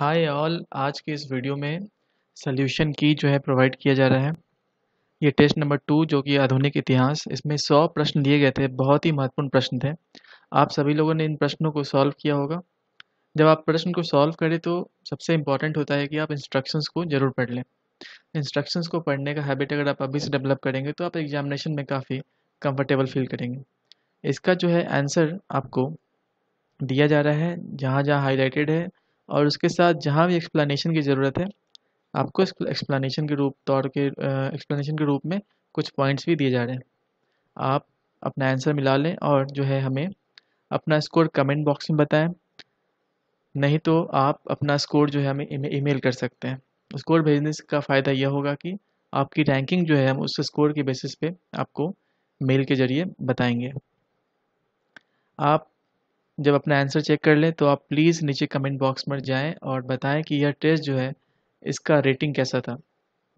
hi all आज के इस वीडियो में सल्यूशन की जो है प्रोवाइड किया जा रहा है ये टेस्ट नंबर टू जो कि आधुनिक इतिहास इसमें सौ प्रश्न लिए गए थे बहुत ही महत्वपूर्ण प्रश्न थे आप सभी लोगों ने इन प्रश्नों को सॉल्व किया होगा जब आप प्रश्न को सॉल्व करें तो सबसे इम्पॉर्टेंट होता है कि आप इंस्ट्रक्शंस को ज़रूर पढ़ लें इंस्ट्रक्शंस को पढ़ने का हैबिट अगर आप अभी से डेवलप करेंगे तो आप एग्जामिनेशन में काफ़ी कंफर्टेबल फील करेंगे इसका जो है आंसर आपको दिया जा रहा है जहाँ जहाँ हाईलाइटेड है और उसके साथ जहाँ भी एक्सप्लेनेशन की ज़रूरत है आपको एक्सप्लेनेशन के रूप तौर के एक्सप्लेनेशन के रूप में कुछ पॉइंट्स भी दिए जा रहे हैं आप अपना आंसर मिला लें और जो है हमें अपना स्कोर कमेंट बॉक्स में बताएं नहीं तो आप अपना स्कोर जो है हमें ईमेल कर सकते हैं स्कोर भेजने का फ़ायदा यह होगा कि आपकी रैंकिंग जो है हम उस स्कोर के बेसिस पे आपको मेल के ज़रिए बताएंगे आप जब अपना आंसर चेक कर लें तो आप प्लीज़ नीचे कमेंट बॉक्स में जाएं और बताएं कि यह टेस्ट जो है इसका रेटिंग कैसा था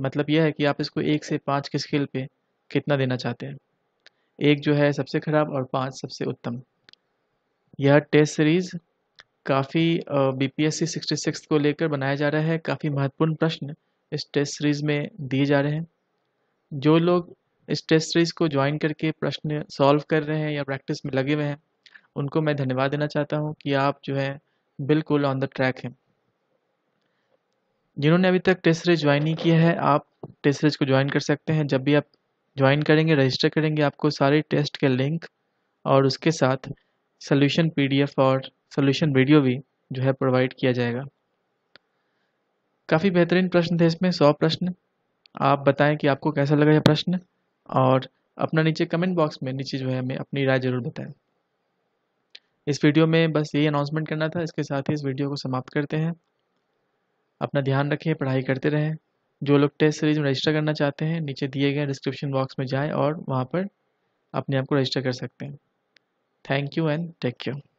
मतलब यह है कि आप इसको एक से पाँच के स्केल पे कितना देना चाहते हैं एक जो है सबसे ख़राब और पाँच सबसे उत्तम यह टेस्ट सीरीज़ काफ़ी B P S C sixty six को लेकर बनाया जा रहा है काफ़ी महत्वपूर्ण प्रश्न इस टेस्ट सीरीज़ में दिए जा रहे हैं जो लोग इस टेस्ट सीरीज़ को ज्वाइन करके प्रश्न सॉल्व कर रहे हैं या प्रैक्टिस में लगे हुए हैं उनको मैं धन्यवाद देना चाहता हूँ कि आप जो है बिल्कुल ऑन द ट्रैक हैं जिन्होंने अभी तक टेस्ट सीरीज ज्वाइन नहीं किया है आप टेस्ट सीरीज को ज्वाइन कर सकते हैं जब भी आप ज्वाइन करेंगे रजिस्टर करेंगे आपको सारे टेस्ट के लिंक और उसके साथ सोल्यूशन पी और सोल्यूशन वीडियो भी जो है प्रोवाइड किया जाएगा काफ़ी बेहतरीन प्रश्न थे इसमें सौ प्रश्न आप बताएं कि आपको कैसा लगा यह प्रश्न और अपना नीचे कमेंट बॉक्स में नीचे जो है हमें अपनी राय ज़रूर बताएं इस वीडियो में बस यही अनाउंसमेंट करना था इसके साथ ही इस वीडियो को समाप्त करते हैं अपना ध्यान रखें पढ़ाई करते रहें जो लोग टेस्ट सीरीज में रजिस्टर करना चाहते हैं नीचे दिए गए डिस्क्रिप्शन बॉक्स में जाएं और वहाँ पर अपने आप को रजिस्टर कर सकते हैं thank you and take care